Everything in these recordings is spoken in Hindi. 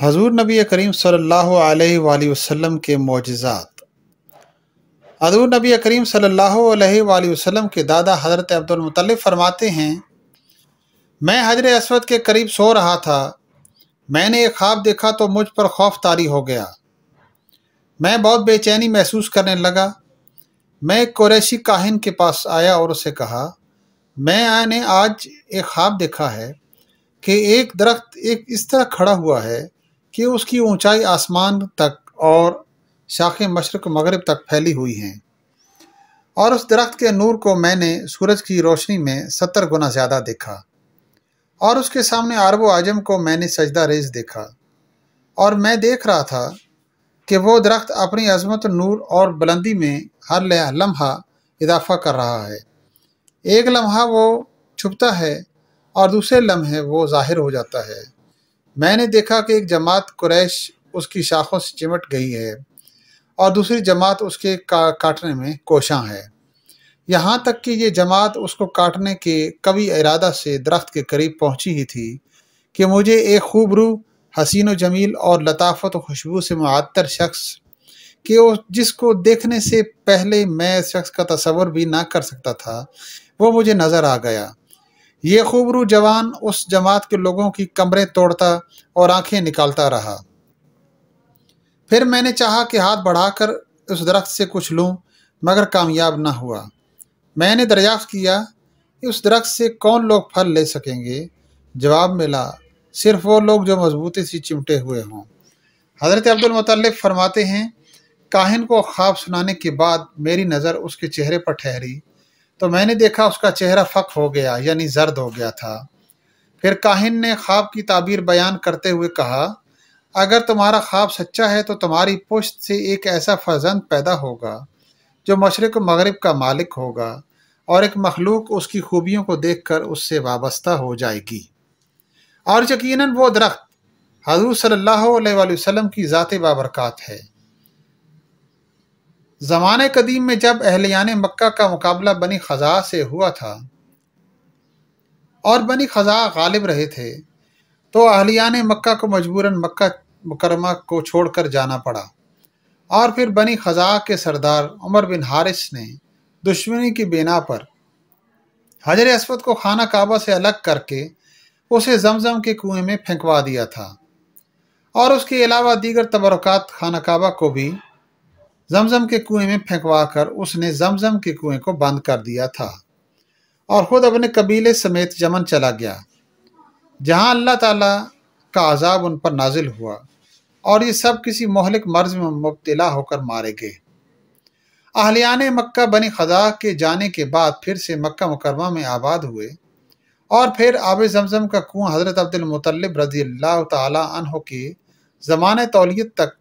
हजूर नबी करीम सल्लल्लाहु वसम के मोजात हजूर नबी करीम सल्लल्लाहु वसम के दादा हज़रत अब्दुलमतल फरमाते हैं मैं हजर असवद के करीब सो रहा था मैंने एक ख्वाब देखा तो मुझ पर खौफ तारी हो गया मैं बहुत बेचैनी महसूस करने लगा मैं एक कुरैशी काहिन के पास आया और उसे कहा मैंने आज एक ख्वाब देखा है कि एक दरख्त एक इस तरह खड़ा हुआ है कि उसकी ऊंचाई आसमान तक और शाखें मशरक मगरब तक फैली हुई हैं और उस दरख्त के नूर को मैंने सूरज की रोशनी में सत्तर गुना ज़्यादा देखा और उसके सामने आरबो आजम को मैंने सजदा रेज देखा और मैं देख रहा था कि वो दरख्त अपनी अजमत नूर और बुलंदी में हर लम्हा इजाफा कर रहा है एक लम्हा वो छुपता है और दूसरे लम्हे वो ज़ाहिर हो जाता है मैंने देखा कि एक जमात कुरैश उसकी शाखों से चिमट गई है और दूसरी जमात उसके का, काटने में कोशा है यहाँ तक कि ये जमात उसको काटने के कवि इरादा से दरख्त के करीब पहुँची ही थी कि मुझे एक खूबरू हसीन व जमील और लताफत व खुशबू से मतर शख्स कि जिसको देखने से पहले मैं शख्स का तस्वर भी ना कर सकता था वो मुझे नज़र आ गया ये खूबरू जवान उस जमात के लोगों की कमरे तोड़ता और आंखें निकालता रहा फिर मैंने चाहा कि हाथ बढ़ाकर उस दरख्त से कुछ लूं मगर कामयाब ना हुआ मैंने दरियाफ्त किया कि उस दरख्त से कौन लोग फल ले सकेंगे जवाब मिला सिर्फ वो लोग जो मजबूती से चिमटे हुए हों हज़रत अब्दुलमतलब फरमाते हैं काहिन को ख्वाब सुनाने के बाद मेरी नज़र उसके चेहरे पर ठहरी तो मैंने देखा उसका चेहरा फ़क हो गया यानी जर्द हो गया था फिर काहिन ने ख्वाब की ताबीर बयान करते हुए कहा अगर तुम्हारा ख्वाब सच्चा है तो तुम्हारी पुश्त से एक ऐसा फर्जंद पैदा होगा जो मशरक मगरब का मालिक होगा और एक मखलूक उसकी खूबियों को देख कर उससे वाबस्ता हो जाएगी और यकीन वो दरख्त हजूर सल्ला वसम की ज़ात बाबरकत है ज़मान कदीम में जब अहलियान मक्का का मुकाबला बनी ख़जा से हुआ था और बनी ख़जा गालिब रहे थे तो अहलियान मक्का को मजबूरन मक्का मुकरमा को छोड़कर जाना पड़ा और फिर बनी ख़जा के सरदार उमर बिन हारिस ने दुश्मनी की बिना पर हजर असवद को खाना काबा से अलग करके उसे जमजम के कुएं में फेंकवा दिया था और उसके अलावा दीगर तबरक़ात खाना काबा को भी जमजम के कुएं में फेंकवा कर उसने जमजम के कुएं को बंद कर दिया था और खुद अपने कबीले समेत यमन चला गया जहां अल्लाह ताला का आज़ाब उन पर नाजिल हुआ और ये सब किसी मोहलिक मर्ज में मुबतला होकर मारे गए आहलियान मक्का बनी खजा के जाने के बाद फिर से मक्का मुकरमा में आबाद हुए और फिर आब जमजम का कुआं हज़रत अब्दुलमतलब रजी अल्लाह तह के ज़मान तौलियत तक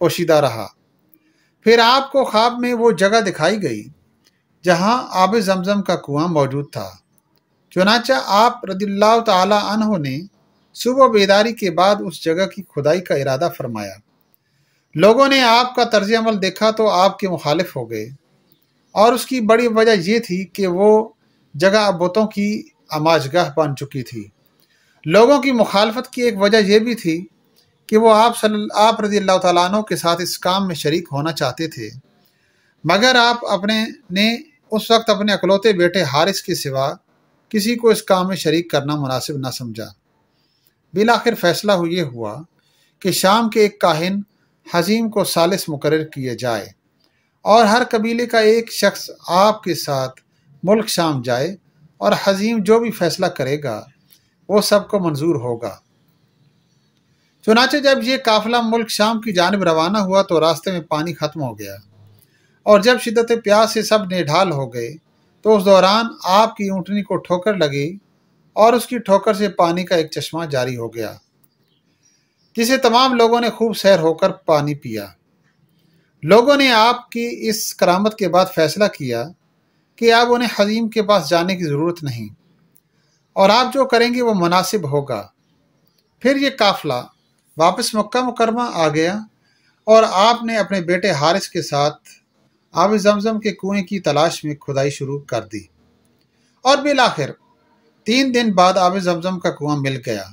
पोशीदा रहा फिर आपको ख्वाब में वो जगह दिखाई गई जहाँ आब जमजम का कुआं मौजूद था चुनाचा आप रदील्ला तह ने सुबह बेदारी के बाद उस जगह की खुदाई का इरादा फरमाया लोगों ने आपका तर्ज अमल देखा तो आपके मुखालिफ हो गए और उसकी बड़ी वजह यह थी कि वो जगह बुतों की आमाजगाह बन चुकी थी लोगों की मुखालफत की एक वजह यह भी थी कि वो आप सल आप रजी अल्लाह तु के साथ इस काम में शरीक होना चाहते थे मगर आप अपने ने उस वक्त अपने अकलौते बेटे हारिस के सिवा किसी को इस काम में शरीक करना मुनासिब ना समझा बिलाखिर फैसला ये हुआ कि शाम के एक काहिन हजीम को सालिस मुकर किए जाए और हर कबीले का एक शख्स आपके साथ मुल्क शाम जाए और हजीम जो भी फैसला करेगा वो सबको मंजूर होगा चुनाचे जब ये काफिला मुल्क शाम की जानब रवाना हुआ तो रास्ते में पानी ख़त्म हो गया और जब शिदत प्यास से सब निढाल हो गए तो उस दौरान आपकी ऊँटनी को ठोकर लगी और उसकी ठोकर से पानी का एक चश्मा जारी हो गया जिसे तमाम लोगों ने खूब सैर होकर पानी पिया लोगों ने आपकी इस करामत के बाद फैसला किया कि आप उन्हें हजीम के पास जाने की ज़रूरत नहीं और आप जो करेंगे वो मुनासिब होगा फिर ये काफिला वापस मक्का मुकरमा आ गया और आपने अपने बेटे हारिस के साथ आब जमजम के कुएं की तलाश में खुदाई शुरू कर दी और बिल आखिर तीन दिन बाद आब जमजम का कुआं मिल गया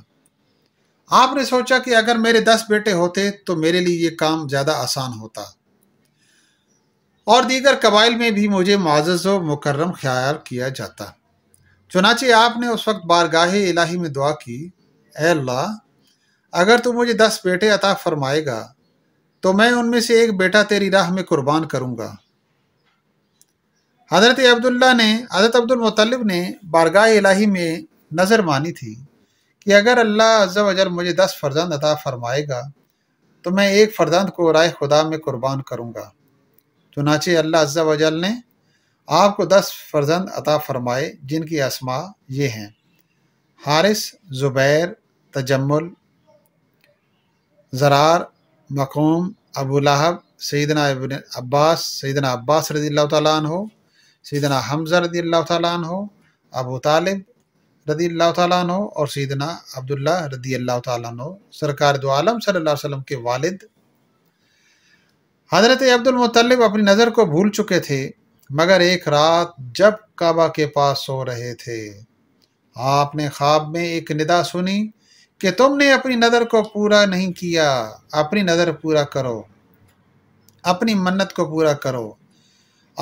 आपने सोचा कि अगर मेरे दस बेटे होते तो मेरे लिए ये काम ज़्यादा आसान होता और दीगर कबाइल में भी मुझे मुआज़ व मुकर्रम ख्याल किया जाता चुनाचे आपने उस वक्त बारगाह इलाही में दुआ की अल्लाह अगर तू मुझे दस बेटे अता फरमाएगा तो मैं उनमें से एक बेटा तेरी राह में कुर्बान करूँगा हज़रत अब्दुल्ला ने हज़रत अब्दुलमतलब ने बारगाह इलाही में नज़र मानी थी कि अगर अल्लाह अज़ब वजल मुझे दस फर्जंद अता फरमाएगा तो मैं एक फरजंद को राय खुदा में कुर्बान करूँगा चुनाचे अल्लाह अज़ब अजल ने आपको दस फर्जंद अता फरमाए जिनकी आसमा ये हैं हारिस ज़ुबैर तजमल ज़रार मकूम अबू लहब सैदना अब्बास सैदना अब्बास रदी अल्लाह हो सईदना हमजा रदी अल्लाह हो अबू तालिब रदी अल्लाह हो और सईदना अब्दुल्ला रदी अल्लाह हो सरकार दो आलम सल्लल्लाहु अलैहि वसल्लम के वालिद हज़रत अब्दुलमतलब अपनी नज़र को भूल चुके थे मगर एक रात जब काबा के पास सो रहे थे आपने ख्वाब में एक निदा सुनी कि तुमने अपनी नज़र को पूरा नहीं किया अपनी नज़र पूरा करो अपनी मन्नत को पूरा करो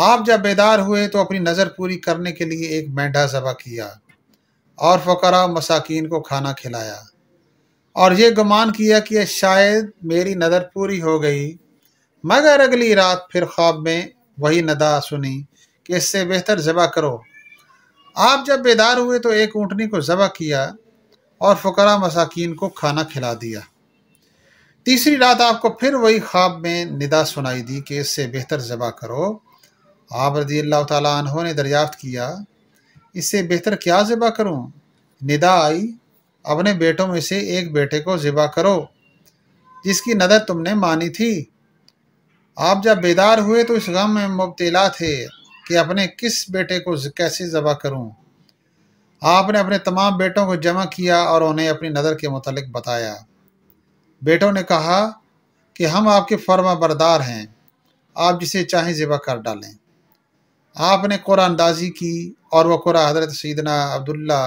आप जब बेदार हुए तो अपनी नज़र पूरी करने के लिए एक मेंढा जबा किया और फ़करा मसाकिन को खाना खिलाया और ये गुमान किया कि शायद मेरी नज़र पूरी हो गई मगर अगली रात फिर ख्वाब में वही नदा सुनी कि इससे बेहतर ज़बा करो आप जब बेदार हुए तो एक ऊँटनी को ज़बा किया और फ़करा मसाकिन को खाना खिला दिया तीसरी रात आपको फिर वही ख्वाब में निदा सुनाई दी कि इससे बेहतर ज़बा करो आप रदी अल्लाह तहों ने दरियाफ़्त किया इससे बेहतर क्या ज़बा करूँ निदा आई अपने बेटों में से एक बेटे को ज़िबा करो जिसकी नदर तुमने मानी थी आप जब बेदार हुए तो इस गम में मुबतला थे कि अपने किस बेटे को कैसे ज़बा करूँ आपने अपने तमाम बेटों को जमा किया और उन्हें अपनी नज़र के मतलब बताया बेटों ने कहा कि हम आपके फर्मा बरदार हैं आप जिसे चाहें ज़िबा कर डालें आपने कुरा अंदाजी की और वह कुरा हज़रत सैदना अब्दुल्ला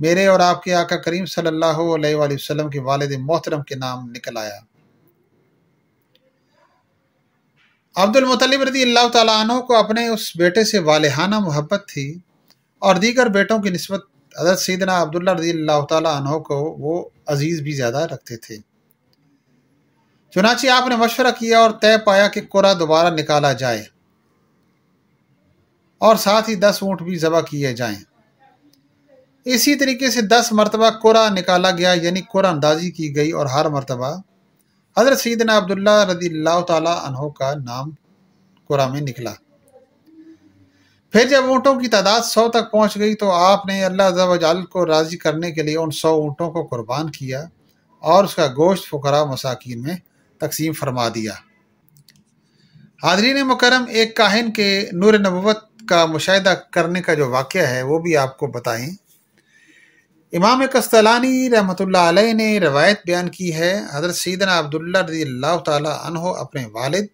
मेरे और आपके आका करीम सल्लल्लाहु अलैहि वसल्लम के वालद मोहतरम के नाम निकल आया अब्दुल मुतलिब रदी अल्लाह तु को अपने उस बेटे से वालहाना मोहब्बत थी और दीगर बेटों की नस्बत हजरत सदना अब्दुल्ला रजी अल्लाह को वो अज़ीज़ भी ज़्यादा रखते थे चुनाची आपने मशवरा किया और तय पाया कि कुरा दोबारा निकाला जाए और साथ ही दस ऊँट भी जबा किए जाएं इसी तरीके से दस मरतबा कुरा निकाला गया यानी कुरा अंदाजी की गई और हर मरतबा हज़रत सदना अब्दुल्ला रदी अल्लाह तहों का नाम कुरा में निकला फिर जब ऊँटों की तादाद सौ तक पहुँच गई तो आपने अल्लाह जवाजाल को राज़ी करने के लिए उन सौ ऊँटों को कुर्बान किया और उसका गोश्त फकरा मसाकिन में तकसीम फरमा दिया हाजरीन मकरम एक काहिन के नूर नबूत का मुशाह करने का जो वाक़ है वो भी आपको बताएं इमाम कस्तलानी रहमत ने रवायत बयान की है हज़रत सैदना अब्दुल्ला रदी अल्लाह तहो अपने वालद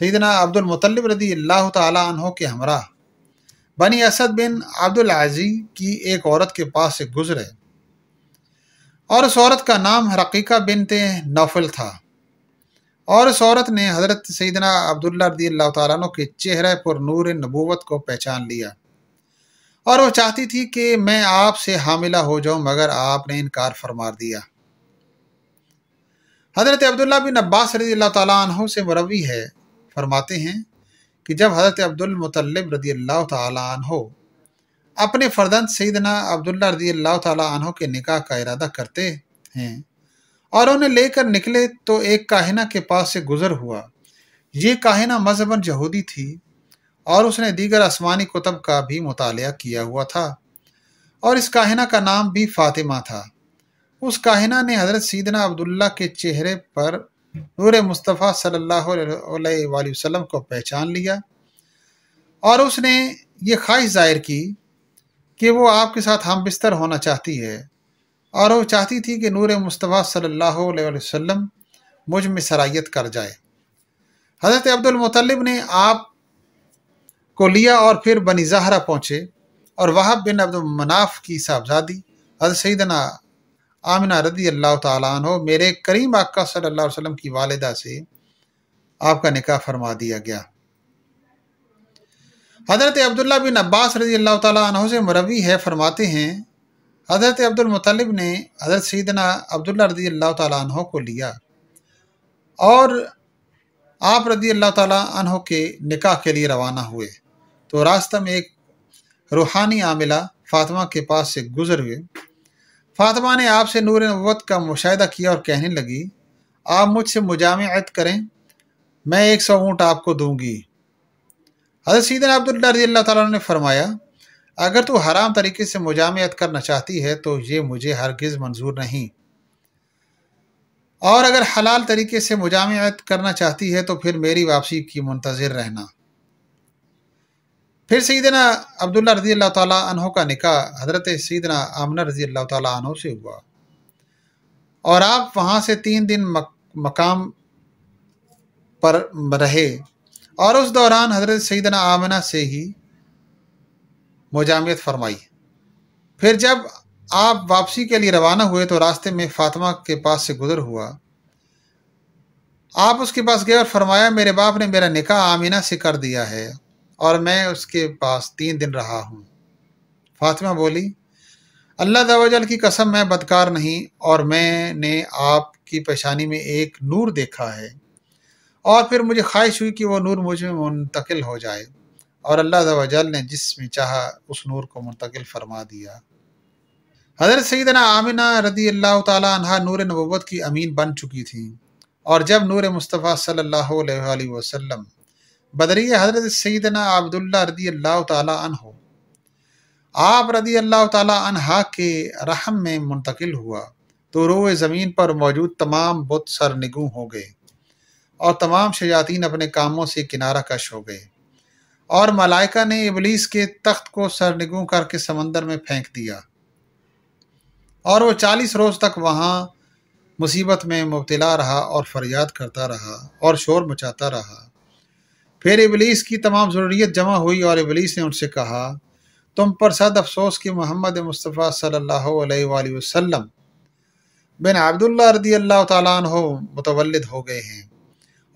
सैदना अब्दुलमतलब रदी अल्लाह तहो के हमरा बनी असद बिन अब्दुल अज़ी की एक औरत के पास से गुजरे और उस औरत का नाम रकीका बिनते नौफल था और उस औरत ने हज़रत सैदना अब्दुल्ला रदी अल्लाह तु के चेहरे पर नूर नबूवत को पहचान लिया और वो चाहती थी कि मैं आपसे हामिला हो जाऊं मगर आपने इनकार फरमा दिया हज़रत अब्दुल्ला बिन अब्बास रजील्ला तु से मुरवी है फरमाते हैं कि जब हज़रत अब्दुलमतलब रदी अल्लाह तहो अपने फरदन सईदना अब्दुल्ला रदी अल्लाह तहो के निकाह का इरादा करते हैं और उन्हें लेकर निकले तो एक काहिना के पास से गुजर हुआ ये काहिना मजहबन यहूदी थी और उसने दीगर आसमानी कुतब का भी मुताल किया हुआ था और इस काहिना का नाम भी फातिमा था उस काहिना ने हजरत सीदना अब्दुल्ला के चेहरे पर नूर मुस्तफ़ा सल्ला वसम को पहचान लिया और उसने ये ख्वाहिश जाहिर की कि वो आपके साथ हम बिस्तर होना चाहती है और वो चाहती थी कि नूर मुस्तफ़ा सल्ला वसम मुझ में सराइत कर जाए हज़रत अब्दुलमतलब ने आप को लिया और फिर बनी जहरा पहुँचे और वहाब बिन अब्दुल मनाफ की साहबजादी हजरत सईदना आमिना रदी अल्लाह तु मेरे करीम आका सल्ला वसलम की वालदा से आपका निकाह फरमा दिया गया हज़रत अब्दुल्ला बिन अब्बास रजी अल्लाह तु से मरवी है फरमाते हैं हज़रत अब्दुलमतलब ने हज़रत सदना अब्दुल्ला रजी अल्लाह तु को लिया और आप रजी अल्लाह तु के निकाह के लिए रवाना हुए तो रास्ता में एक रूहानी आमिला फ़ातमा के पास से गुज़र हुए फातिमा ने आपसे नूर नबूत का मुशाह किया और कहने लगी आप मुझसे मुजामत करें मैं एक सौ ऊँट आपको दूंगी हजरत सीदन अब्दुल्ला रजी अल्लाह ने फरमाया अगर तू हराम तरीके से मुजामत करना चाहती है तो ये मुझे हरगिज़ मंजूर नहीं और अगर हलाल तरीके से मुजामत करना चाहती है तो फिर मेरी वापसी की मुंतज़र रहना फिर सईदना अब्दुल्ला रजी अल्लाह तहों का निकाह हज़रत सईदना आमना रजी अल्लाह तहों से हुआ और आप वहाँ से तीन दिन मकाम पर रहे और उस दौरान हज़रत सईदना आमना से ही मुजामियत फरमाई फिर जब आप वापसी के लिए रवाना हुए तो रास्ते में फातिमा के पास से गुजर हुआ आप उसके पास गए और फरमाया मेरे बाप ने मेरा निकाह आमिना से कर दिया है और मैं उसके पास तीन दिन रहा हूँ फातिमा बोली अल्लाह दवाजल की कसम मैं बदकार नहीं और मैंने आपकी पेशानी में एक नूर देखा है और फिर मुझे ख्वाहिश हुई कि वह नूर मुझ में मुंतकिल हो जाए और अल्लाह दवाजल ने जिसमें चाहा उस नूर को मुंतकिल फरमा दिया हजरत सईदना आमिना रदी अल्लाह तहा नूर नबूत की अमीन बन चुकी थी और जब नूर मुस्तफ़ा सल्ला वसम बदरी हज़रत सैदना अब्दुल्ला रदी अल्लाह तन हो आप रदी अल्लाह तहा के रहम में मुंतकिल हुआ तो रोए ज़मीन पर मौजूद तमाम बुत निगु हो गए और तमाम शयातीन अपने कामों से किनारा कश हो गए और मलाइका ने इबलीस के तख्त को सर सरनिगू करके समंदर में फेंक दिया और वो चालीस रोज़ तक वहाँ मुसीबत में मुबतला रहा और फरियाद करता रहा और शोर मचाता रहा फिर इबलीस की तमाम ज़रूरियत जमा हुई और इबलीस ने उनसे कहा तुम पर सद अफसोस कि मोहम्मद मुस्तफ़ा सल्ला अलैहि बिन आब्दुल्ला रदी अल्लाह तु मुतवल हो गए हैं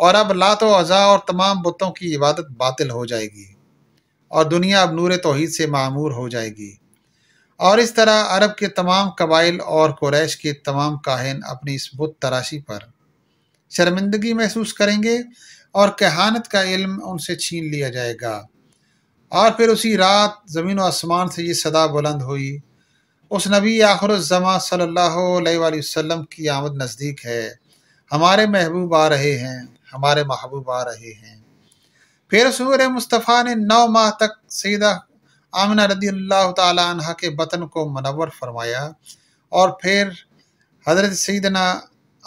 और अब लात अज़ा और तमाम बुतों की इबादत बातिल हो जाएगी और दुनिया अब नूर तोहद से मामूर हो जाएगी और इस तरह अरब के तमाम कबाइल और कुरैश के तमाम काहन अपनी इस बुत तराशी पर शर्मिंदगी महसूस करेंगे और कहानत का इल्म उनसे छीन लिया जाएगा और फिर उसी रात ज़मीन व आसमान से ये सदा बुलंद हुई उस नबी जमा सल्लल्लाहु अलैहि वसल्लम की आमद नज़दीक है हमारे महबूब आ रहे हैं हमारे महबूब आ रहे हैं फिर सूर मुस्तफ़ा ने नौ माह तक सैदा आमना रदी अल्लाह तह के बतन को मनवर फरमाया और फिर हजरत सैदना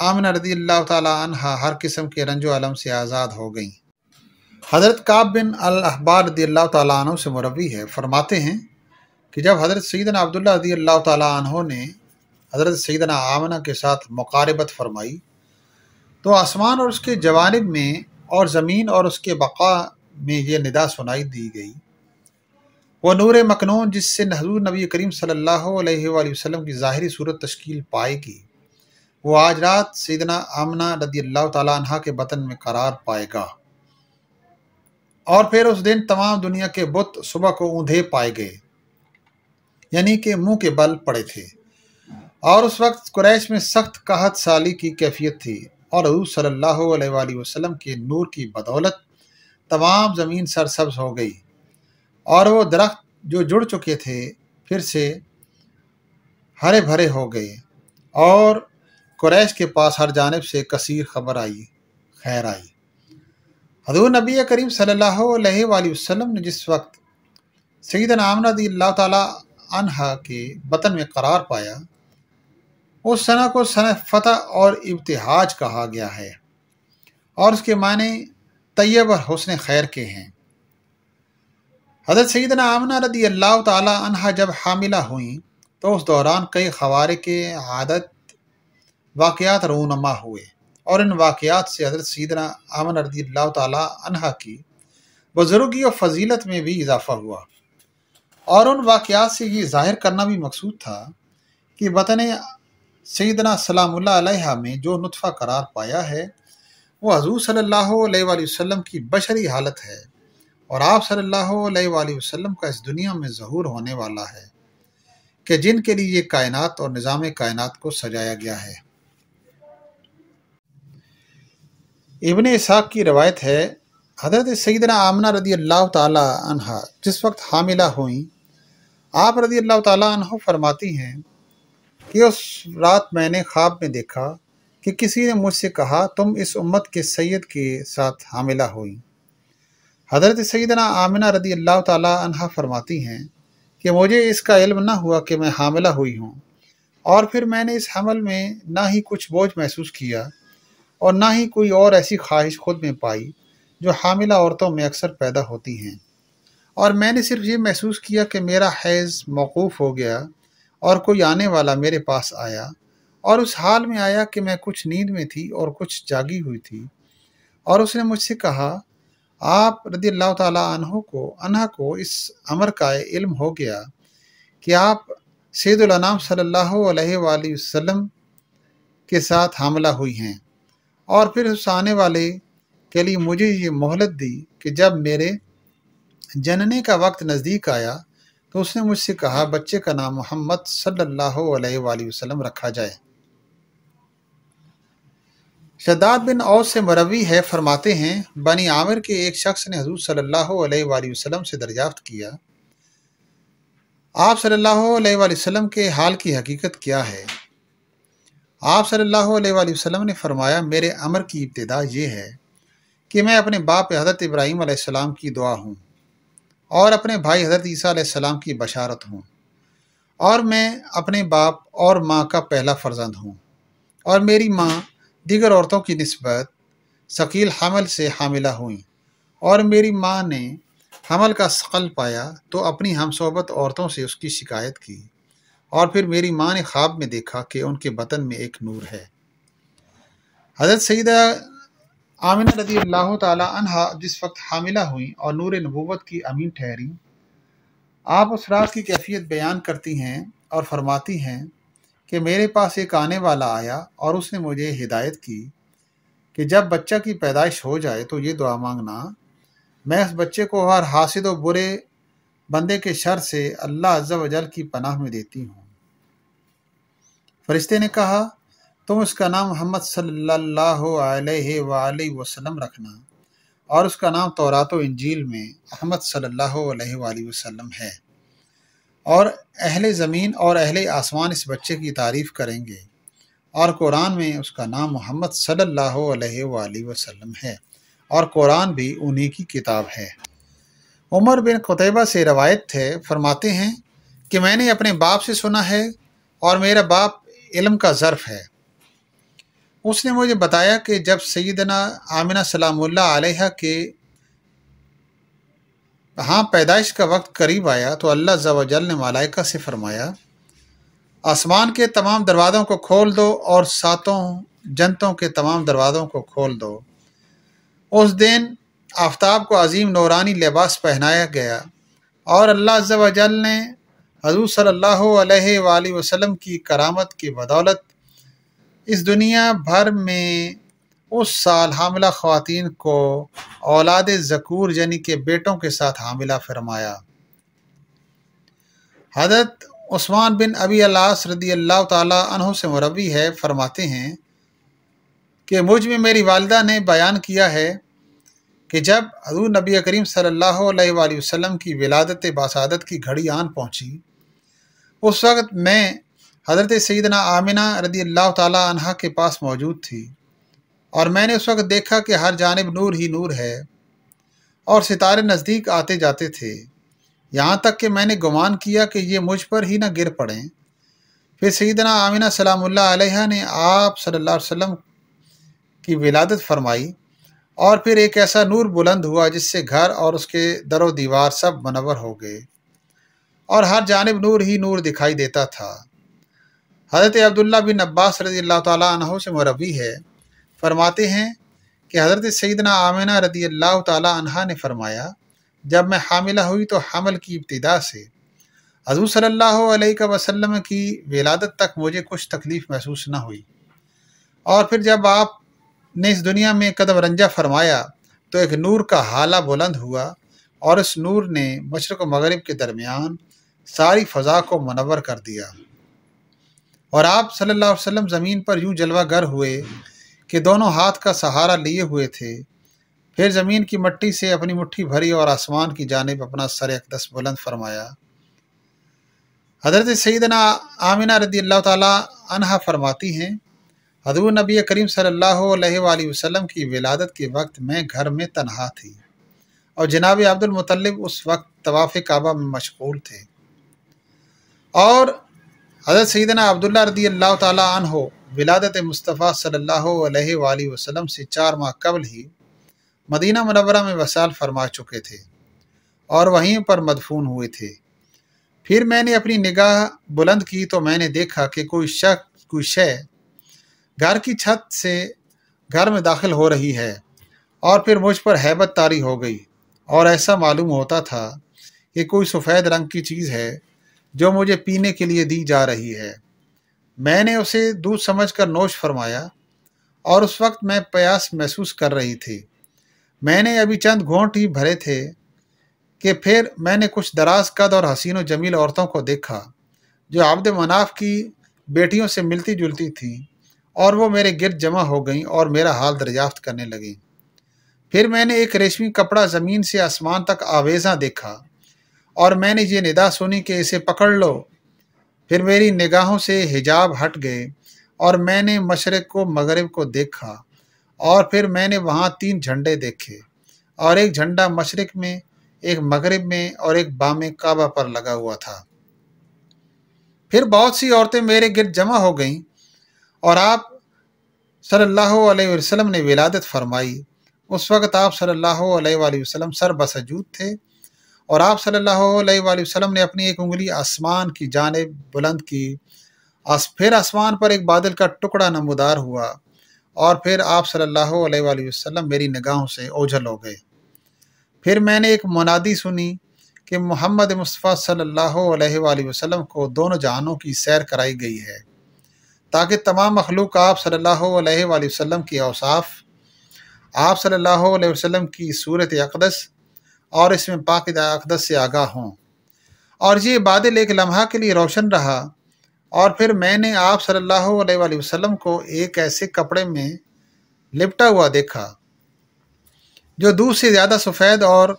आमिना रदी अल्लाह तहा हर किस्म के रंजो आलम से आज़ाद हो गई हज़रत काब बिन अहबार रदी अल्लाह तु से मुरवी है फरमाते हैं कि जब हज़रत सैदना अब्दुल्ला रदी अल्लाह तहों ने हज़रत सैदना आमना के साथ मुकारबत फरमाई तो आसमान और उसके जवानब में और ज़मीन और उसके बक़ा में ये निदा सुनाई दी गई वह नूर मखनू जिससे नजूर नबी करीम सल्ला वसलम की ज़ाहरी सूरत तश्कील पाएगी वो आज रात सैदना आमना रदी अल्लाह तह के बतन में करार पाएगा और फिर उस दिन तमाम दुनिया के बुत सुबह को ऊंधे पाए गए यानी कि मुंह के बल पड़े थे और उस वक्त कुरैश में सख्त कहत साली की कैफियत थी और सल्लल्लाहु अलैहि वसल्लम के नूर की बदौलत तमाम ज़मीन सरसब्ज हो गई और वो दरख्त जो जुड़ चुके थे फिर से हरे भरे हो गए और कुरैश के पास हर जानब से कसीर खबर आई खैर आई हजूर नबी करीम सल्लल्लाहु ने जिस वक्त सईद आमना अल्लाह तहा के वतन में करार पाया उस सना को सन फतह और इब्तहाज कहा गया है और उसके माने तैयब और हसन खैर के हैं हजरत सईदना आमना रदी अल्लाह तहा जब हामिला हुई तो उस दौरान कई खबारे के आदत वाकयात रोनमा हुए और इन वाकयात से हजरत सीदना आमन रदी तहा की बुजुर्गी और फजीलत में भी इजाफा हुआ और उन वाकयात से ये जाहिर करना भी मकसूद था कि वतन सईदना सलाम्ला में जो नुतफ़ा करार पाया है वो हजू सल्ला वसम की बशरी हालत है और आप सल्लल्लाहु अलैहि वसल्लम का इस दुनिया में ज़हूर होने वाला है कि जिनके लिए ये कायनात और निज़ाम कायनात को सजाया गया है इबन इसहाक़ की रवायत है हजरत सैदना आमना रदी अल्लाह तह जिस वक्त हामिला हुई आप रदी अल्लाह तह फरमाती हैं कि उस रात मैंने ख्वाब में देखा कि किसी ने मुझसे कहा तुम इस उम्मत के सैद के साथ हामिला हुई हजरत सैदना आमना रदी अल्लाह तह फरमाती हैं कि मुझे इसका इल्म ना हुआ कि मैं हामिला हुई हूँ और फिर मैंने इस हमल में ना ही कुछ बोझ महसूस किया और ना ही कोई और ऐसी ख्वाहिश खुद में पाई जो हामिला औरतों में अक्सर पैदा होती हैं और मैंने सिर्फ ये महसूस किया कि मेरा हैज़ मौकूफ़ हो गया और कोई आने वाला मेरे पास आया और उस हाल में आया कि मैं कुछ नींद में थी और कुछ जागी हुई थी और उसने मुझसे कहा आप रदी अल्लाह तहों को अनह को इस अमर का इल्म हो गया कि आप सैदुलनाम सल्लल्लाहु अलैहि वसल्लम के साथ हमला हुई हैं और फिर उस आने वाले के लिए मुझे ये मोहलत दी कि जब मेरे जनने का वक्त नज़दीक आया तो उसने मुझसे कहा बच्चे का नाम मोहम्मद सल्लल्लाहु अलैहि वसल्लम रखा जाए शदाद बिन औ से मरवी है फरमाते हैं बनी आमिर के एक शख्स ने हजूर सल्लल्लाहु अलैहि वसल्लम से दरियाफ्त किया आप सल्लल्लाहु अलैहि वसल्लम के हाल की हकीकत क्या है आप सल्लल्लाहु अलैहि वसल्लम ने फरमाया मेरे अमर की इब्तदा ये है कि मैं अपने बाप हज़रत इब्राहीम आसमाम की दुआ हूँ और अपने भाई हज़रत ईसा की बशारत हूँ और मैं अपने बाप और माँ का पहला फर्जंद हूँ और मेरी माँ दीगर औरतों की नस्बत शकील हमल से हामिला हुई और मेरी माँ ने हमल का शकल पाया तो अपनी हमसोबत औरतों से उसकी शिकायत की और फिर मेरी माँ ने ख्वाब में देखा कि उनके बतन में एक नूर है हजरत सईदा आमिना रजी अल्लाह तहा जिस वक्त हामिला हुई और नूर नबूवत की अमीन ठहरी आप उस रात की कैफियत बयान करती हैं और फरमाती हैं कि मेरे पास एक आने वाला आया और उसने मुझे हिदायत की कि जब बच्चा की पैदाइश हो जाए तो ये दुआ मांगना मैं उस बच्चे को हर हासिद व बुरे बंदे के शर से अल्लाह अज्जा की पनाह में देती हूँ फरिश्ते ने कहा तुम उसका नाम मोहम्मद सल्लल्लाहु वसल्लम रखना और उसका नाम तौरात इंजील में अहमद सल्लल्लाहु अलैहि वसल्लम है और अहले ज़मीन और अहले आसमान इस बच्चे की तारीफ़ करेंगे और कुरान में उसका नाम मोहम्मद सल्लल्लाहु अलैहि वसल्लम है और कुरान भी उन्हीं की किताब है उमर बिन कुतैबा से रवायत थे फरमाते हैं कि मैंने अपने बाप से सुना है और मेरा बाप इलम का ज़र्फ़ है उसने मुझे बताया कि जब सईदना आमिना सलामुल्ला आलिया के हाँ पैदाइश का वक्त करीब आया तो अल्लाह जवाजल ने मलाइका से फरमाया आसमान के तमाम दरवाज़ों को खोल दो और सातों जनतों के तमाम दरवाज़ों को खोल दो उस दिन आफ्ताब को अजीम नौरानी लिबास पहनाया गया और अल्लाह वजल ने हजूर सल्ला वसलम की करामत की बदौलत इस दुनिया भर में उस साल हामिला ख़वान को औलाद ज़कूर यानी के बेटों के साथ हामिला फरमाया हजरत उस्मान बिन अबी अलास रदी अल्लाह तहों से मरवी है फरमाते हैं कि मुझ में मेरी वालदा ने बयान किया है कि जब हजू नबी करीम सल्ला वसम की विलादत बसादत की घड़ी आन पहुँची उस वक्त मैं हज़रत सैदना आमिना रदी अल्लाह तहा के पास मौजूद थी और मैंने उस वक्त देखा कि हर जानब नूर ही नूर है और सितारे नज़दीक आते जाते थे यहाँ तक कि मैंने गुमान किया कि ये मुझ पर ही ना गिर पड़ें फिर सईदना आमिना सलाम्ल ने आप सल्ला वसम की विलादत फरमाई और फिर एक ऐसा नूर बुलंद हुआ जिससे घर और उसके व दीवार सब मनवर हो गए और हर जानब नूर ही नूर दिखाई देता था हज़रत अब्दुल्ला बिन अब्बास रजी अल्लाह तह से मरवी है फरमाते हैं कि हज़रत सईदना आमिना रदी अल्लाह तह ने फरमाया जब मैं हामिला हुई तो हमल की इब्तदा से हजू सल्ला वसलम की विलादत तक मुझे कुछ तकलीफ़ महसूस न हुई और फिर जब आप ने इस दुनिया में कदम रंजा फरमाया तो एक नूर का हाला बुलंद हुआ और इस नूर ने मशरक मगरब के दरमियान सारी फ़ज़ा को मनवर कर दिया और आप सल्लल्लाहु अलैहि वसल्लम ज़मीन पर यूं गर हुए कि दोनों हाथ का सहारा लिए हुए थे फिर ज़मीन की मट्टी से अपनी मुट्ठी भरी और आसमान की जानब अपना सर अकदस बुलंद फरमाया हज़रत सैदना आमिना रदी अल्लाह तहा फरमाती हैं हजूर नबी करीम सल्लल्लाहु अलैहि की विलादत के वक्त मैं घर में तनहा थी और जनाब अब्दुलमतलब उस वक्त तवाफ़ काबा में मशगूल थे और हज़रत सईदना अब्दुल्ला रदी अल्लाह तन हो विलादत मुस्तफ़ा सल्ला वसलम से चार माह कबल ही मदीना मनवरा में वसाल फरमा चुके थे और वहीं पर मदफून हुए थे फिर मैंने अपनी निगाह बुलंद की तो मैंने देखा कि कोई शख कोई शय घर की छत से घर में दाखिल हो रही है और फिर मुझ पर हैबत तारी हो गई और ऐसा मालूम होता था कि कोई सफ़ेद रंग की चीज़ है जो मुझे पीने के लिए दी जा रही है मैंने उसे दूध समझकर नोश फरमाया और उस वक्त मैं प्यास महसूस कर रही थी मैंने अभी चंद घोंट ही भरे थे कि फिर मैंने कुछ दराज कद और हसीन जमील औरतों को देखा जो आबद मनाफ की बेटियों से मिलती जुलती थी और वो मेरे गिरद जमा हो गई और मेरा हाल दरियाफ्त करने लगी फिर मैंने एक रेशमी कपड़ा ज़मीन से आसमान तक आवेजा देखा और मैंने ये निदा सुनी कि इसे पकड़ लो फिर मेरी निगाहों से हिजाब हट गए और मैंने मशरक़ को मगरब को देखा और फिर मैंने वहाँ तीन झंडे देखे और एक झंडा मशरक़ में एक मगरब में और एक बाम काबा पर लगा हुआ था फिर बहुत सी औरतें मेरे गिरद जमा हो गईं और आप सल्लल्लाहु अलैहि वसल्लम ने विलादत फरमाई उस वक़्त आप सल्लल्लाहु अलैहि वसल्लम सर बसजूद थे और आप सल्लल्लाहु अलैहि वसल्लम ने अपनी एक उंगली आसमान की जानब बुलंद की आस फिर आसमान पर एक बादल का टुकड़ा नमदार हुआ और फिर आप सल्लल्लाहु अलैहि वसल्लम मेरी निगाहों से ओझल हो गए फिर मैंने एक मुनादी सुनी कि मोहम्मद मुस्तफ़ा सल्लल्लाहु अलैहि वसल्लम को दोनों जहानों की सैर कराई गई है ताकि तमाम मखलूक आप सल्लल्लाहु अलैहि वसल्लम की औसाफ़ आप सल्लल्लाहु अलैहि वसल्लम की सूरत अकदस और इसमें पाक अकदस से आगाह हों और ये बादल एक लम्हा के लिए रोशन रहा और फिर मैंने आप सल्लल्लाहु अलैहि वसल्लम को एक ऐसे कपड़े में लिपटा हुआ देखा जो दूध से ज़्यादा सफ़ेद और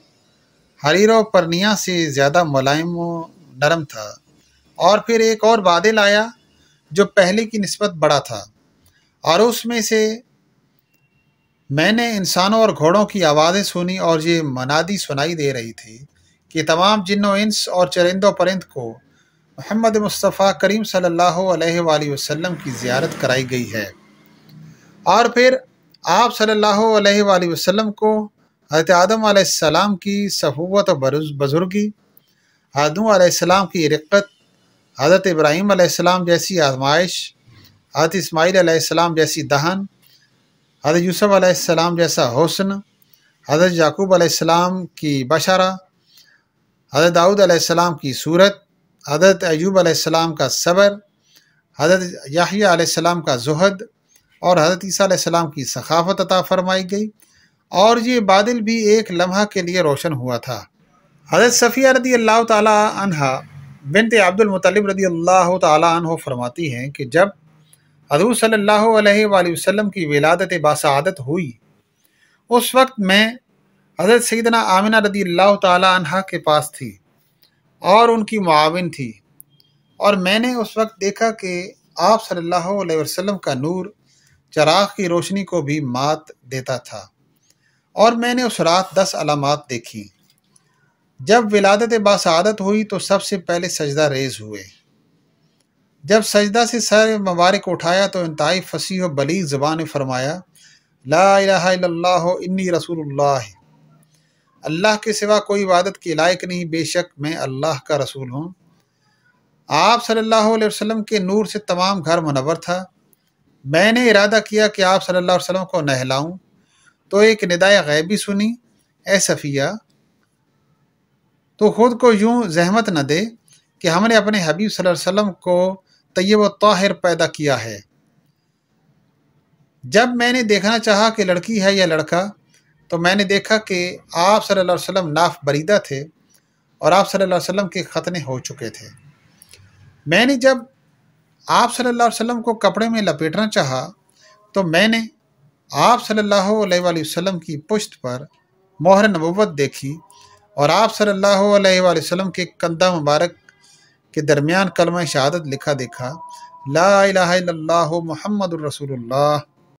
हरीर परनिया से ज़्यादा मुलायम नरम था और फिर एक और बादल आया जो पहले की नस्बत बड़ा था और उसमें से मैंने इंसानों और घोड़ों की आवाज़ें सुनी और ये मनादी सुनाई दे रही थी कि तमाम जिनों इंस और चरिंदो परिंद को मोहम्मद मुस्तफ़ा करीम सल्लल्लाहु अलैहि वसल्लम की ज़्यारत कराई गई है और फिर आप सल्लल्लाहु अलैहि वसल्लम को हज़रत आदम सलाम की सहूवत और बुज़ुर्गी आदम सलाम की रिक्कत हज़रत इब्राहीम आसमाम जैसी आजमाइश हज़रत इसमाईल आसमाम जैसी दहन हज़रत यूसुफ आसमाम जैसा हौसन हज़रत याकूब आसमाम की बशरा हज़रत दाऊद आसमाम की सूरत हज़रत अयूब आसमाम का सबर हज़रत याहिया आसमाम का जहद और हज़रत ईसा की सखाफत अता फरमाई गई और ये बादल भी एक लम्हा के लिए रोशन हुआ था हज़रत सफ़िया रदी अल्लाह तहा बिनत अब्दुलमतलब रदी अल्लाह तह फरमाती हैं कि जब हजू सल्ला वसम की विलादत बासादत हुई उस वक्त मैं हज़रत सैदना आमिना रदी अल्लाह तह के पास थी और उनकी मुआवन थी और मैंने उस वक्त देखा कि आप सल्ला अलैहि का नूर चराग की रोशनी को भी मात देता था और मैंने उस रात दस अलामत देखी जब विलादत बासदत हुई तो सबसे पहले सजदा रेज हुए जब सजदा से सर मुबारक उठाया तो इंतहाई फसीह बली ज़बान ने फरमाया ला इन्नी अल्लाह के सिवा कोई इबादत के लायक नहीं बेशक मैं अल्लाह का रसूल हूँ आप सल्लल्लाहु अलैहि वसल्लम के नूर से तमाम घर मुनवर था मैंने इरादा किया कि आप सल्लल्लाहु अलैहि वसल्लम को नहलाऊं तो एक निदाय गैबी सुनी ए सफ़िया तो ख़ुद को यूँ जहमत न दे कि हमने अपने हबीब वसल्लम को तयब ताहिर पैदा किया है जब मैंने देखना चाहा कि लड़की है या लड़का तो मैंने देखा कि आप सल्लल्लाहु अलैहि वसल्लम नाफ बरीदा थे और आप सल्लल्लाहु अलैहि वसल्लम के ख़तने हो चुके थे मैंने जब आप सल्लल्लाहु अलैहि वसल्लम को कपड़े में लपेटना चाहा तो मैंने आप सल्लल्लाहु अलैहि वसल्लम की पुश्त पर मोहर नबूवत देखी और आप सल्लल्लाहु अलैहि वसल्लम के कंधा मुबारक के दरमियान कलमा शहादत लिखा देखा ला इलाहा इल्लल्लाहु मुहम्मदुर रसूलुल्लाह